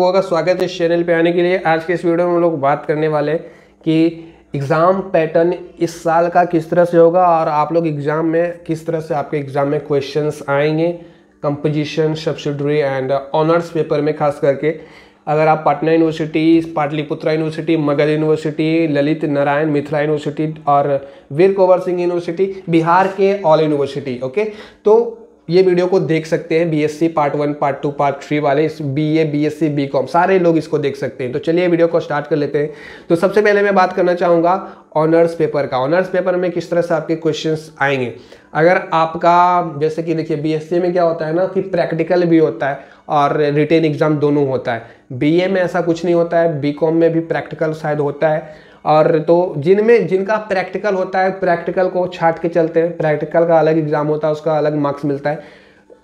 लोगों का स्वागत है इस चैनल पे आने के लिए आज के इस वीडियो में हम लोग बात करने वाले कि एग्ज़ाम पैटर्न इस साल का किस तरह से होगा और आप लोग एग्ज़ाम में किस तरह से आपके एग्ज़ाम में क्वेश्चंस आएंगे composition subsidiary and honours paper में खास करके अगर आप Patna university Patliputra university Magadh university Lalit Narayan Mithila university और वीर कोवर सिंह यूनिवर्सिटी बिहार के ऑल यूनिवर्सिटी ओके तो ये वीडियो को देख सकते हैं BSc part one part two part three वाले इस बीए बीएससी बीकॉम सारे लोग इसको देख सकते हैं तो चलिए वीडियो को स्टार्ट कर लेते हैं तो सबसे पहले मैं बात करना चाहूँगा ऑनर्स पेपर का ऑनर्स पेपर में किस तरह से आपके क्वेश्चंस आएंगे अगर आपका जैसे कि देखिए बीएससी में क्या होता है ना कि प्रैक्टिकल भी होता है और रिटेन एग्ज़ाम दोनों होता है ए में ऐसा कुछ नहीं होता है कॉम में भी प्रैक्टिकल शायद होता है और तो जिनमें जिनका प्रैक्टिकल होता है प्रैक्टिकल को छाट के चलते हैं प्रैक्टिकल का अलग एग्ज़ाम होता है उसका अलग मार्क्स मिलता है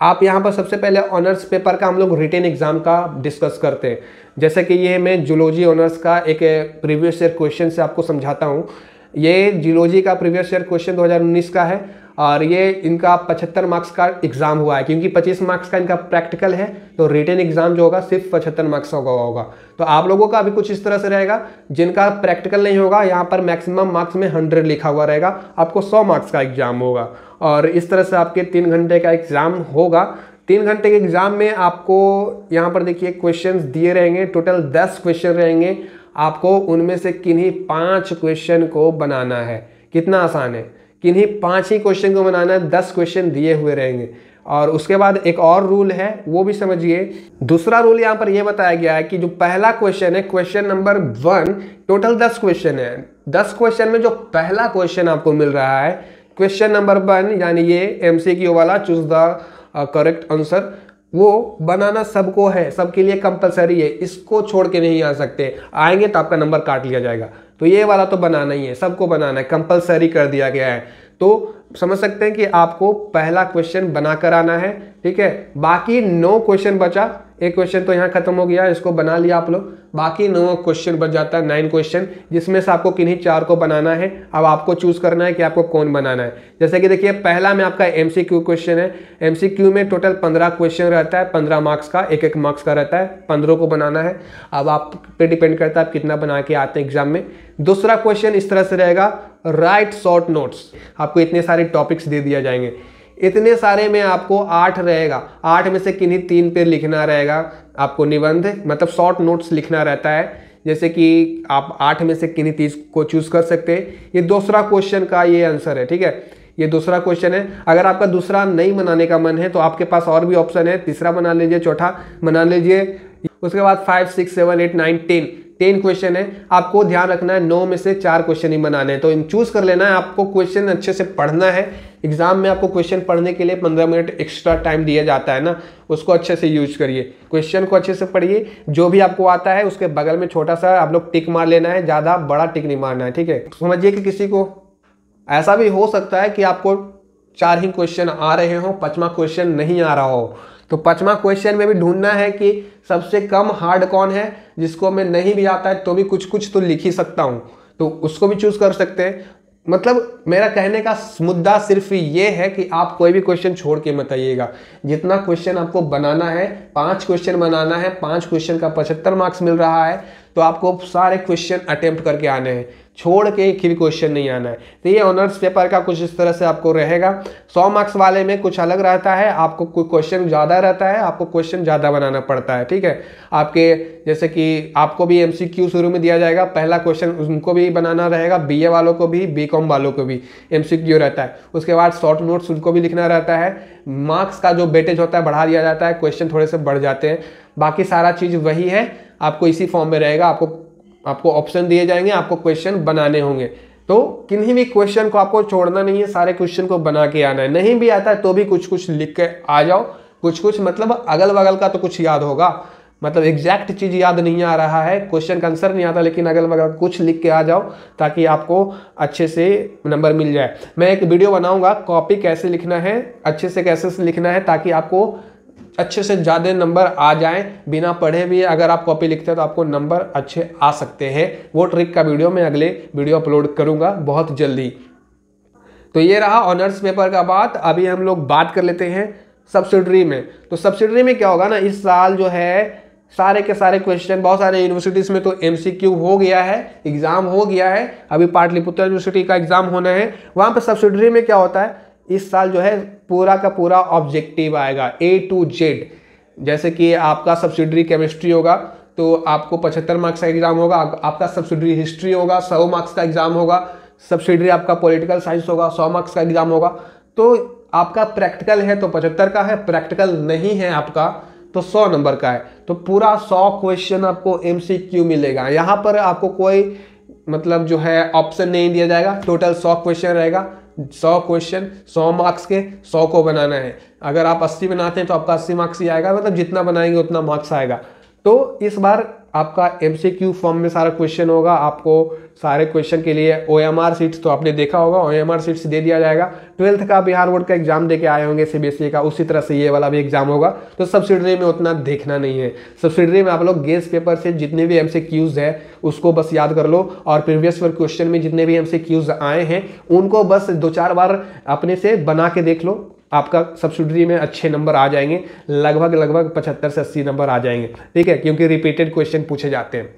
आप यहाँ पर सबसे पहले ऑनर्स पेपर का हम लोग रिटेन एग्ज़ाम का डिस्कस करते हैं जैसे कि ये मैं जूलॉजी ऑनर्स का एक प्रीवियस ईयर क्वेश्चन से आपको समझाता हूँ ये जियोलॉजी का प्रीवियस ईयर क्वेश्चन 2019 का है और ये इनका 75 मार्क्स का एग्ज़ाम हुआ है क्योंकि 25 मार्क्स का इनका प्रैक्टिकल है तो रिटर्न एग्ज़ाम जो होगा सिर्फ 75 मार्क्स का होगा होगा तो आप लोगों का भी कुछ इस तरह से रहेगा जिनका प्रैक्टिकल नहीं होगा यहाँ पर मैक्सिमम मार्क्स में 100 लिखा हुआ रहेगा आपको 100 मार्क्स का एग्ज़ाम होगा और इस तरह से आपके तीन घंटे का एग्ज़ाम होगा तीन घंटे के एग्ज़ाम में आपको यहाँ पर देखिए क्वेश्चन दिए रहेंगे टोटल दस क्वेश्चन रहेंगे आपको उनमें से किन्हीं पाँच क्वेश्चन को बनाना है कितना आसान है किन्हीं पाँच ही क्वेश्चन को बनाना है दस क्वेश्चन दिए हुए रहेंगे और उसके बाद एक और रूल है वो भी समझिए दूसरा रूल यहाँ पर यह बताया गया है कि जो पहला क्वेश्चन है क्वेश्चन नंबर वन टोटल दस क्वेश्चन है दस क्वेश्चन में जो पहला क्वेश्चन आपको मिल रहा है क्वेश्चन नंबर वन यानी ये एम वाला चूज द करेक्ट आंसर वो बनाना सबको है सबके लिए कंपलसरी है इसको छोड़ के नहीं आ सकते आएंगे तो आपका नंबर काट लिया जाएगा तो ये वाला तो बनाना ही है सबको बनाना है कंपलसरी कर दिया गया है तो समझ सकते हैं कि आपको पहला क्वेश्चन बनाकर आना है ठीक है बाकी नौ क्वेश्चन बचा एक क्वेश्चन तो यहाँ खत्म हो गया इसको बना लिया आप लोग बाकी नौ क्वेश्चन बच जाता है नाइन क्वेश्चन जिसमें से आपको किन्हीं चार को बनाना है अब आपको चूज करना है कि आपको कौन बनाना है जैसे कि देखिए पहला में आपका एम क्वेश्चन है एम में टोटल पंद्रह क्वेश्चन रहता है पंद्रह मार्क्स का एक एक मार्क्स का रहता है पंद्रह को बनाना है अब आप पे डिपेंड करता है आप कितना बना के आते हैं एग्जाम में दूसरा क्वेश्चन इस तरह से रहेगा राइट शॉर्ट नोट्स आपको इतने सारे टॉपिक्स दे दिया जाएंगे इतने सारे में आपको आठ रहेगा आठ में से किन्हीं तीन पे लिखना रहेगा आपको निबंध मतलब शॉर्ट नोट्स लिखना रहता है जैसे कि आप आठ में से किन्हीं तीस को चूज़ कर सकते हैं ये दूसरा क्वेश्चन का ये आंसर है ठीक है ये दूसरा क्वेश्चन है अगर आपका दूसरा नहीं मनाने का मन है तो आपके पास और भी ऑप्शन है तीसरा बना लीजिए चौथा बना लीजिए उसके बाद five six seven eight nine ten ten question है आपको ध्यान रखना है नौ में से चार क्वेश्चन ही बनाने हैं तो चूज कर लेना है आपको क्वेश्चन अच्छे से पढ़ना है एग्जाम में आपको क्वेश्चन पढ़ने के लिए पंद्रह मिनट एक्स्ट्रा टाइम दिया जाता है ना उसको अच्छे से यूज करिए क्वेश्चन को अच्छे से पढ़िए जो भी आपको आता है उसके बगल में छोटा सा आप लोग टिक मार लेना है ज़्यादा बड़ा टिक नहीं मारना है ठीक है समझिए कि किसी को ऐसा भी हो सकता है कि आपको चार ही क्वेश्चन आ रहे हो पचवा क्वेश्चन नहीं आ रहा हो तो पांचवा क्वेश्चन में भी ढूंढना है कि सबसे कम हार्ड कौन है जिसको मैं नहीं भी आता है तो भी कुछ कुछ तो लिख ही सकता हूँ तो उसको भी चूज कर सकते हैं मतलब मेरा कहने का मुद्दा सिर्फ ये है कि आप कोई भी क्वेश्चन छोड़ के मत आइएगा जितना क्वेश्चन आपको बनाना है पांच क्वेश्चन बनाना है पांच क्वेश्चन का पचहत्तर मार्क्स मिल रहा है तो आपको सारे क्वेश्चन अटेम्प्ट करके आने हैं छोड़ के एक भी क्वेश्चन नहीं आना है तो ये ऑनर्स पेपर का कुछ इस तरह से आपको रहेगा सौ मार्क्स वाले में कुछ अलग रहता है आपको कोई क्वेश्चन ज़्यादा रहता है आपको क्वेश्चन ज़्यादा बनाना पड़ता है ठीक है आपके जैसे कि आपको भी एम शुरू में दिया जाएगा पहला क्वेश्चन उनको भी बनाना रहेगा बी वालों को भी बी वालों को भी एम रहता है उसके बाद शॉर्ट नोट्स उनको भी लिखना रहता है मार्क्स का जो बेटेज होता है बढ़ा दिया जाता है क्वेश्चन थोड़े से बढ़ जाते हैं बाकी सारा चीज़ वही है आपको इसी फॉर्म में रहेगा आपको आपको ऑप्शन दिए जाएंगे आपको क्वेश्चन बनाने होंगे तो किन्हीं भी क्वेश्चन को आपको छोड़ना नहीं है सारे क्वेश्चन को बना के आना है नहीं भी आता है तो भी कुछ कुछ लिख के आ जाओ कुछ कुछ मतलब अगल बगल का तो कुछ याद होगा मतलब एग्जैक्ट चीज़ याद नहीं आ रहा है क्वेश्चन का आंसर नहीं आता लेकिन अगल बगल कुछ लिख के आ जाओ ताकि आपको अच्छे से नंबर मिल जाए मैं एक वीडियो बनाऊंगा कॉपी कैसे लिखना है अच्छे से कैसे लिखना है ताकि आपको अच्छे से ज़्यादा नंबर आ जाए बिना पढ़े भी अगर आप कॉपी लिखते हैं तो आपको नंबर अच्छे आ सकते हैं वो ट्रिक का वीडियो मैं अगले वीडियो अपलोड करूँगा बहुत जल्दी तो ये रहा ऑनर्स पेपर का बात अभी हम लोग बात कर लेते हैं सब्सिडरी में तो सब्सिडरी में क्या होगा ना इस साल जो है सारे के सारे क्वेश्चन बहुत सारे यूनिवर्सिटीज़ में तो एम हो गया है एग्ज़ाम हो गया है अभी पाटलिपुत्र यूनिवर्सिटी का एग्ज़ाम होना है वहाँ पर सब्सिडरी में क्या होता है इस साल जो है पूरा का पूरा ऑब्जेक्टिव आएगा ए टू जेड जैसे कि आपका सब्सिडरी केमिस्ट्री होगा तो आपको पचहत्तर मार्क्स का एग्ज़ाम होगा आपका सब्सिडरी हिस्ट्री होगा सौ मार्क्स का एग्ज़ाम होगा सब्सिडरी आपका पॉलिटिकल साइंस होगा सौ मार्क्स का एग्ज़ाम होगा तो आपका प्रैक्टिकल है तो पचहत्तर का है प्रैक्टिकल नहीं है आपका तो सौ नंबर का है तो पूरा सौ क्वेश्चन आपको एम मिलेगा यहाँ पर आपको कोई मतलब जो है ऑप्शन नहीं दिया जाएगा टोटल सौ क्वेश्चन रहेगा सौ क्वेश्चन सौ मार्क्स के सौ को बनाना है अगर आप अस्सी बनाते हैं तो आपका अस्सी मार्क्स ही आएगा मतलब जितना बनाएंगे उतना मार्क्स आएगा तो इस बार आपका एम फॉर्म में सारा क्वेश्चन होगा आपको सारे क्वेश्चन के लिए ओ एम आर सीट्स तो आपने देखा होगा ओ एम आर सीट्स दे दिया जाएगा ट्वेल्थ का बिहार बोर्ड का एग्जाम दे के आए होंगे सीबीएसई e का उसी तरह से ये वाला भी एग्जाम होगा तो सब्सिडरी में उतना देखना नहीं है सब्सिडरी में आप लोग गेस पेपर से जितने भी एम है उसको बस याद कर लो और प्रीवियस ईयर क्वेश्चन में जितने भी एम आए हैं उनको बस दो चार बार अपने से बना के देख लो आपका सब्सिडरी में अच्छे नंबर आ जाएंगे लगभग लगभग पचहत्तर से अस्सी नंबर आ जाएंगे ठीक है क्योंकि रिपीटेड क्वेश्चन पूछे जाते हैं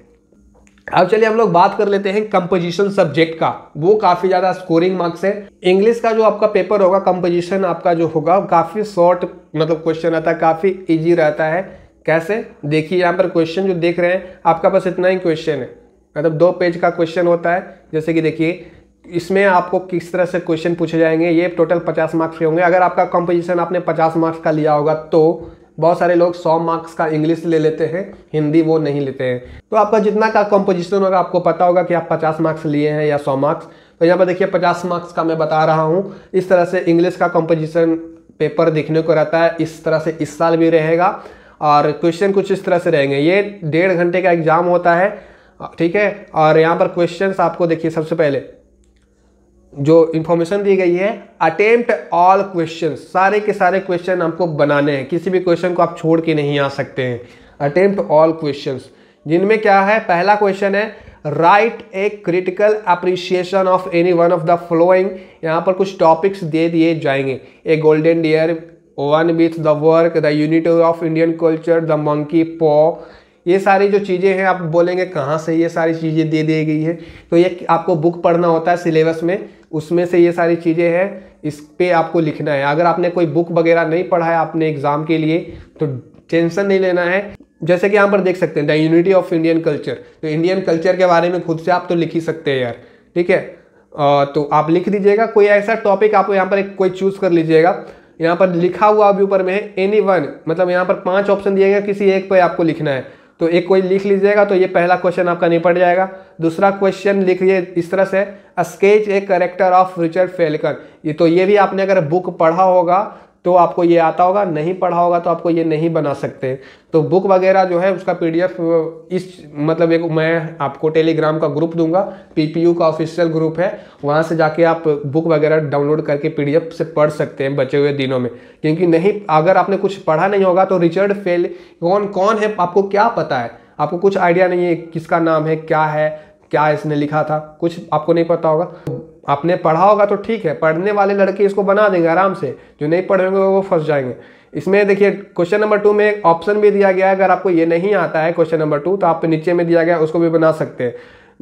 अब चलिए हम लोग बात कर लेते हैं कंपोजिशन सब्जेक्ट का वो काफ़ी ज़्यादा स्कोरिंग मार्क्स है इंग्लिश का जो आपका पेपर होगा कंपोजिशन आपका जो होगा काफ़ी शॉर्ट मतलब क्वेश्चन रहता है काफ़ी इजी रहता है कैसे देखिए यहाँ पर क्वेश्चन जो देख रहे हैं आपका बस इतना ही क्वेश्चन है मतलब दो पेज का क्वेश्चन होता है जैसे कि देखिए इसमें आपको किस तरह से क्वेश्चन पूछे जाएंगे ये टोटल 50 मार्क्स के होंगे अगर आपका कंपोजिशन आपने 50 मार्क्स का लिया होगा तो बहुत सारे लोग 100 मार्क्स का इंग्लिश ले लेते हैं हिंदी वो नहीं लेते हैं तो आपका जितना का कंपोजिशन होगा आपको पता होगा कि आप 50 मार्क्स लिए हैं या 100 मार्क्स तो यहाँ पर देखिए 50 मार्क्स का मैं बता रहा हूँ इस तरह से इंग्लिश का कंपोजिशन पेपर देखने को रहता है इस तरह से इस साल भी रहेगा और क्वेश्चन कुछ इस तरह से रहेंगे ये डेढ़ घंटे का एग्ज़ाम होता है ठीक है और यहाँ पर क्वेश्चन आपको देखिए सबसे पहले जो इन्फॉर्मेशन दी गई है अटेम्प्ट ऑल क्वेश्चन सारे के सारे क्वेश्चन आपको बनाने हैं किसी भी क्वेश्चन को आप छोड़ के नहीं आ सकते हैं अटेम्प्ट ऑल क्वेश्चन जिनमें क्या है पहला क्वेश्चन है write a critical appreciation of any one of the following यहाँ पर कुछ टॉपिक्स दे दिए जाएंगे a golden deer one with the work the unit of Indian culture the monkey paw ये सारी जो चीज़ें हैं आप बोलेंगे कहाँ से ये सारी चीज़ें दे दी गई है तो ये आपको बुक पढ़ना होता है सिलेबस में उसमें से ये सारी चीज़ें हैं इस पर आपको लिखना है अगर आपने कोई बुक वगैरह नहीं पढ़ा है आपने एग्ज़ाम के लिए तो टेंशन नहीं लेना है जैसे कि यहाँ पर देख सकते हैं the unity of Indian culture तो इंडियन कल्चर के बारे में खुद से आप तो लिख ही सकते हैं यार ठीक है तो आप लिख दीजिएगा कोई ऐसा टॉपिक आप यहाँ पर एक कोई चूज़ कर लीजिएगा यहाँ पर लिखा हुआ अभी ऊपर में है एनी वन मतलब यहाँ पर पांच ऑप्शन दिए गए किसी एक पर आपको लिखना है तो एक कोई लिख लीजिएगा तो ये पहला क्वेश्चन आपका निपट जाएगा दूसरा क्वेश्चन लिख लिए इस तरह से sketch a character of Richard Felker ये तो ये भी आपने अगर बुक पढ़ा होगा तो आपको ये आता होगा नहीं पढ़ा होगा तो आपको ये नहीं बना सकते तो बुक वगैरह जो है उसका पीडीएफ इस मतलब एक मैं आपको टेलीग्राम का ग्रुप दूंगा पीपीयू का ऑफिशियल ग्रुप है वहाँ से जाके आप बुक वगैरह डाउनलोड करके पीडीएफ से पढ़ सकते हैं बचे हुए दिनों में क्योंकि नहीं अगर आपने कुछ पढ़ा नहीं होगा तो रिचर्ड फेल कौन कौन है आपको क्या पता है आपको कुछ आइडिया नहीं है किसका नाम है क्या है क्या इसने लिखा था कुछ आपको नहीं पता होगा आपने पढ़ा होगा तो ठीक है पढ़ने वाले लड़के इसको बना देंगे आराम से जो नहीं पढ़े होंगे वो फंस जाएंगे इसमें देखिए क्वेश्चन नंबर टू में एक ऑप्शन भी दिया गया है अगर आपको ये नहीं आता है क्वेश्चन नंबर टू तो आप नीचे में दिया गया उसको भी बना सकते हैं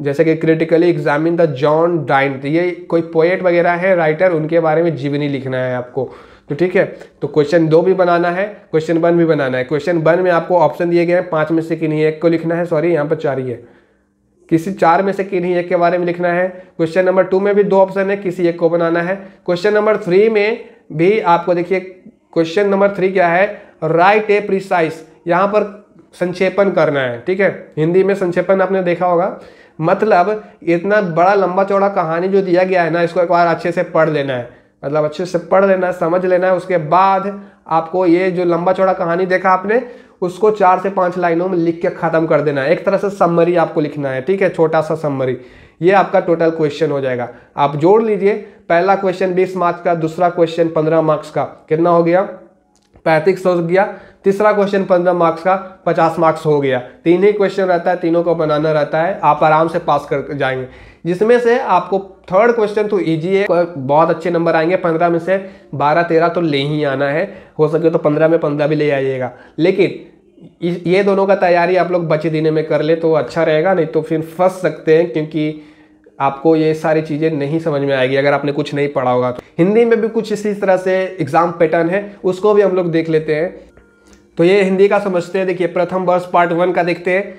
जैसे कि critically examine the John Daint ये कोई पोएट वगैरह है राइटर उनके बारे में जीवनी लिखना है आपको तो ठीक है तो क्वेश्चन दो भी बनाना है क्वेश्चन वन भी बनाना है क्वेश्चन वन में आपको ऑप्शन दिए गए हैं पाँच में से किन्हीं एक को लिखना है सॉरी यहाँ पर चार ही है किसी चार में से किन्हीं एक के बारे में लिखना है क्वेश्चन नंबर टू में भी दो ऑप्शन है किसी एक को बनाना है क्वेश्चन नंबर थ्री में भी आपको देखिए क्वेश्चन नंबर थ्री क्या है राइट ए प्रिसाइस यहाँ पर संक्षेपन करना है ठीक है हिंदी में संक्षेपन आपने देखा होगा मतलब इतना बड़ा लंबा चौड़ा कहानी जो दिया गया है ना इसको एक बार अच्छे से पढ़ लेना है मतलब अच्छे से पढ़ लेना है समझ लेना है उसके बाद आपको ये जो लंबा चौड़ा कहानी देखा आपने उसको चार से पांच लाइनों में लिख के ख़त्म कर देना है एक तरह से सम्मरी आपको लिखना है ठीक है छोटा सा सम्मरी ये आपका टोटल क्वेश्चन हो जाएगा आप जोड़ लीजिए पहला क्वेश्चन बीस मार्क्स का दूसरा क्वेश्चन पंद्रह मार्क्स का कितना हो गया पैंतीस हो गया तीसरा क्वेश्चन पंद्रह मार्क्स का पचास मार्क्स हो गया तीन ही क्वेश्चन रहता है तीनों को बनाना रहता है आप आराम से पास कर जाएंगे जिसमें से आपको थर्ड क्वेश्चन तो ईजी है बहुत अच्छे नंबर आएंगे पंद्रह में से बारह तेरह तो ले ही आना है हो सके तो पंद्रह में पंद्रह भी ले आइएगा लेकिन ये दोनों का तैयारी आप लोग बचे दिन में कर ले तो अच्छा रहेगा नहीं तो फिर फंस सकते हैं क्योंकि आपको ये सारी चीज़ें नहीं समझ में आएगी अगर आपने कुछ नहीं पढ़ा होगा तो हिंदी में भी कुछ इसी तरह से एग्ज़ाम पैटर्न है उसको भी हम लोग देख लेते हैं तो ये हिंदी का समझते हैं देखिए प्रथम वर्ष पार्ट वन का देखते हैं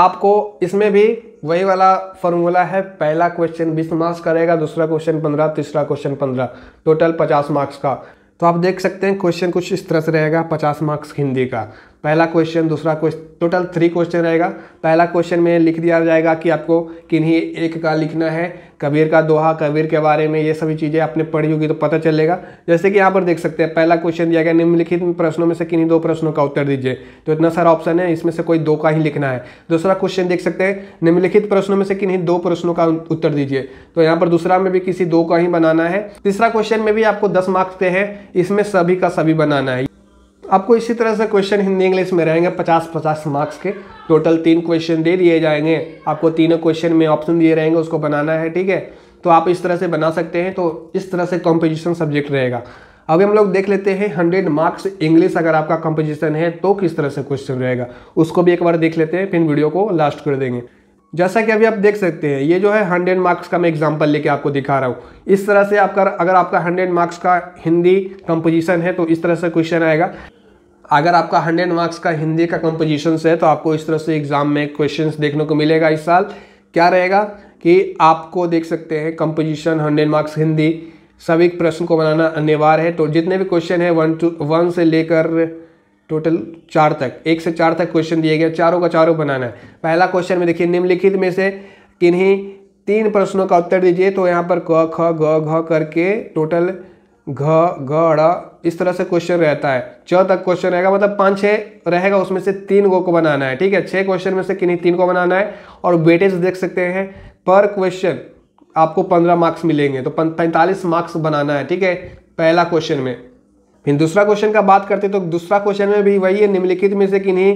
आपको इसमें भी वही वाला फॉर्मूला है पहला क्वेश्चन बीस मार्क्स करेगा दूसरा क्वेश्चन पंद्रह तीसरा क्वेश्चन पंद्रह टोटल पचास मार्क्स का तो आप देख सकते हैं क्वेश्चन कुछ इस तरह से रहेगा पचास मार्क्स हिंदी का पहला क्वेश्चन दूसरा क्वेश्चन टोटल थ्री क्वेश्चन रहेगा पहला क्वेश्चन में लिख दिया जाएगा कि आपको किन्हीं एक का लिखना है कबीर का दोहा कबीर के बारे में ये सभी चीज़ें आपने पढ़ी होगी तो पता चलेगा जैसे कि यहाँ पर देख सकते हैं पहला क्वेश्चन दिया गया निम्नलिखित प्रश्नों में से किन्हीं दो प्रश्नों का उत्तर दीजिए तो इतना सारा ऑप्शन है इसमें से कोई दो का ही लिखना है दूसरा क्वेश्चन देख सकते हैं निम्नलिखित प्रश्नों में से किन्हीं दो प्रश्नों का उत्तर दीजिए तो यहाँ पर दूसरा में भी किसी दो का ही बनाना है तीसरा क्वेश्चन में भी आपको दस मार्क्स के हैं इसमें सभी का सभी बनाना है आपको इसी तरह से क्वेश्चन हिंदी इंग्लिश में रहेंगे पचास पचास मार्क्स के टोटल तीन क्वेश्चन दे दिए जाएंगे आपको तीनों क्वेश्चन में ऑप्शन दिए रहेंगे उसको बनाना है ठीक है तो आप इस तरह से बना सकते हैं तो इस तरह से कॉम्पोजिशन सब्जेक्ट रहेगा अभी हम लोग देख लेते हैं हंड्रेड मार्क्स इंग्लिश अगर आपका कंपोजिशन है तो किस तरह से क्वेश्चन रहेगा उसको भी एक बार देख लेते हैं फिर वीडियो को लास्ट कर देंगे जैसा कि अभी आप देख सकते हैं ये जो है हंड्रेड मार्क्स का मैं एग्जाम्पल लेके आपको दिखा रहा हूँ इस तरह से आपका अगर आपका हंड्रेड मार्क्स का हिंदी कंपोजिशन है तो इस तरह से क्वेश्चन आएगा अगर आपका हंड्रेड मार्क्स का हिंदी का कंपोजिशन है तो आपको इस तरह से एग्जाम में क्वेश्चन देखने को मिलेगा इस साल क्या रहेगा कि आपको देख सकते हैं कंपोजिशन हंड्रेड मार्क्स हिंदी सभी प्रश्न को बनाना अनिवार्य है तो जितने भी क्वेश्चन है वन टू वन से लेकर टोटल चार तक एक से चार तक क्वेश्चन दिए गए चारों का चारों बनाना है पहला क्वेश्चन में देखिए निम्नलिखित में से किन्हीं तीन प्रश्नों का उत्तर दीजिए तो यहाँ पर क ख ग घ करके टोटल घ घ इस तरह से क्वेश्चन रहता है च तक क्वेश्चन रहेगा मतलब पाँच छः रहेगा उसमें से तीन गो को बनाना है ठीक है छः क्वेश्चन में से किन्हीं तीन को बनाना है और वेटेज देख सकते हैं पर क्वेश्चन आपको पंद्रह मार्क्स मिलेंगे तो पैंतालीस मार्क्स बनाना है ठीक है पहला क्वेश्चन में फिर दूसरा क्वेश्चन का बात करते तो दूसरा क्वेश्चन में भी वही है निम्नलिखित में से किन्हीं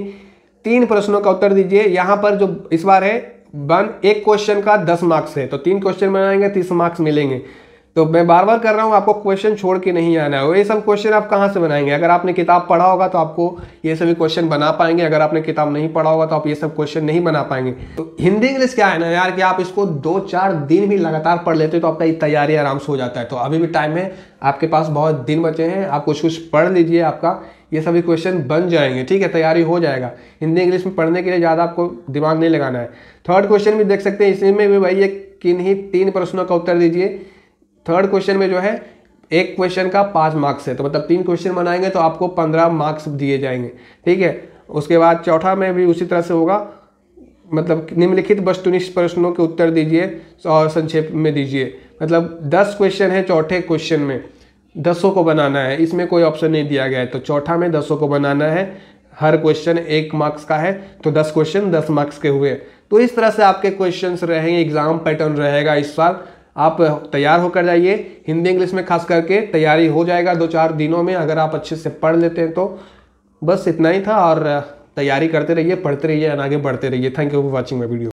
तीन प्रश्नों का उत्तर दीजिए यहाँ पर जो इस बार है वन एक क्वेश्चन का दस मार्क्स है तो तीन क्वेश्चन बनाएंगे तीस मार्क्स मिलेंगे तो मैं बार बार कर रहा हूँ आपको क्वेश्चन छोड़ के नहीं आना है ये सब क्वेश्चन आप कहाँ से बनाएंगे अगर आपने किताब पढ़ा होगा तो आपको ये सभी क्वेश्चन बना पाएंगे अगर आपने किताब नहीं पढ़ा होगा तो आप ये सब क्वेश्चन नहीं बना पाएंगे तो हिंदी इंग्लिश क्या है ना यार कि आप इसको दो चार दिन भी लगातार पढ़ लेते हो तो आपका तैयारी आराम से हो जाता है तो अभी भी टाइम है आपके पास बहुत दिन बचे हैं आप कुछ कुछ पढ़ लीजिए आपका ये सभी क्वेश्चन बन जाएंगे ठीक है तैयारी हो जाएगा हिंदी इंग्लिश में पढ़ने के लिए ज़्यादा आपको दिमाग नहीं लगाना है थर्ड क्वेश्चन भी देख सकते हैं इसमें भी भाई ये किन्हीं तीन प्रश्नों का उत्तर दीजिए थर्ड क्वेश्चन में जो है एक क्वेश्चन का पाँच मार्क्स है तो मतलब तीन क्वेश्चन बनाएंगे तो आपको पंद्रह मार्क्स दिए जाएंगे ठीक है उसके बाद चौथा में भी उसी तरह से होगा मतलब निम्नलिखित वस्तुनिष्ठ प्रश्नों के उत्तर दीजिए और संक्षेप में दीजिए मतलब दस क्वेश्चन है चौथे क्वेश्चन में दसों को बनाना है इसमें कोई ऑप्शन नहीं दिया गया है तो चौथा में दसों को बनाना है हर क्वेश्चन एक मार्क्स का है तो दस क्वेश्चन दस मार्क्स के हुए तो इस तरह से आपके क्वेश्चंस रहेंगे एग्ज़ाम पैटर्न रहेगा इस साल आप तैयार होकर जाइए हिंदी इंग्लिश में खास करके तैयारी हो जाएगा दो चार दिनों में अगर आप अच्छे से पढ़ लेते हैं तो बस इतना ही था और तैयारी करते रहिए पढ़ते रहिए और आगे बढ़ते रहिए thank you for watching my video